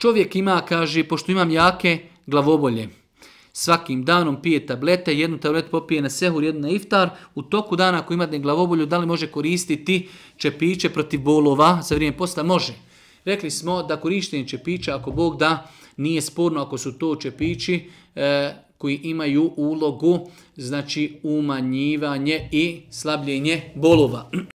Čovjek ima, kaže, pošto imam jake glavobolje, svakim danom pije tablete, jednu tabletu popije na sehur, jednu na iftar, u toku dana ako imate glavobolju, da li može koristiti čepiće protiv bolova za vrijeme posta? Može. Rekli smo da korištenje čepića, ako Bog da, nije sporno ako su to čepići e, koji imaju ulogu, znači umanjivanje i slabljenje bolova.